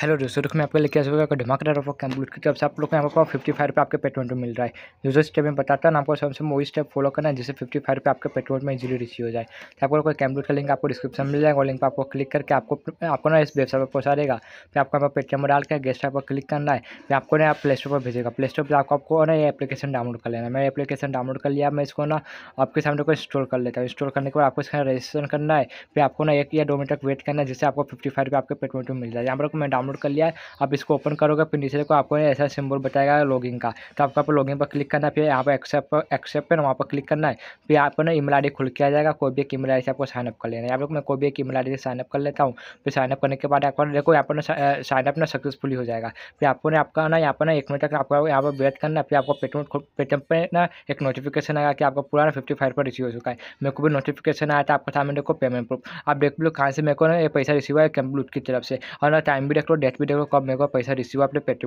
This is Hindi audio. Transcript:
हेलो दोस्तों देखो मैं आपको लेके आ सकता धमाकेदार ऑफ कंप्लीट की तरफ से आप लोग को यहाँ पर फिफ्टी फाइव रुपये आपके पेट्रोल में मिल रहा है जो स्टेप में बताता हूँ आपको सबसे वही स्टेप फॉलो करना है जिससे फिफ्टी फाइव रुपये आपके पेट्रोल में इजीली रिसीव हो जाए तो आपको कोई कैम्प्लीट का लिंक आपको डिस्क्रिप्शन मिल जाएगा लिंक पर आपको क्लिक करके आपको आपको ना इस वेबसाइट पर पहुँचा देगा फिर आपको यहाँ पर पेटीएम में डाल के गेस्ट पर क्लिक करना है फिर आपको ना प्ले स्टोर पर भेजेगा प्ले स्टोर पर आपको आपको ना ये एप्लीकेशन डाउनलोड कर लेना मैं एप्लीकेशन डाउनलोड कर लिया मैं इसको ना आपके सामने को इंस्टॉल कर लेता हूँ इंस्टॉल करने के बाद आपको इसका रजिस्ट्रेशन करना है फिर आपको ना एक या दो मिनट तक वेट करना है जिससे आपको फिफ्टी फाइव रुपये आपके पेट्रोल में मिल जाए यहाँ पर मैं डाउनलोड कर लिया है आप इसको ओपन करोगे फिर नीचे को आपको ऐसा सिंबल बताएगा लॉगिन का तो आपको आप लॉगिन पर क्लिक करना है फिर यहाँ पर एक्सेप्ट एक्सेप्ट पर वहाँ पर क्लिक करना है फिर आपको ना ईमेल आई खुल के आ जाएगा कोई भी एक ईमेल आई से आपको साइनअप कर लेना है आप लोग मैं कोई भी एक ईमेल आई से साइनअप कर लेता हूँ फिर साइनअप करने के बाद आपको देखो यहाँ पर साइनअप ना सक्सेसफुल हो जाएगा फिर आपको ना आपका ना यहाँ पर ना एक मिनट तक आपको यहाँ पर वेट करना है फिर आपको पेटम पेटम पर ना एक नोटिफिकेशन आएगा कि आपका पूरा ना फिफ्टी फाइव पर रिसीव हो चुका है मेरे को भी नोटिफिकेशन आया था आपका सामने देखो पेमेंट प्रूफ आप देख लो कहाँ से मेरे को ना ये पैसा रिसीव हुआ है कंप्यूट की तरफ से और ना टाइम भी देख लो डेट भी देखो कब मेरे को पैसा रिसीव अपने पेट्रोल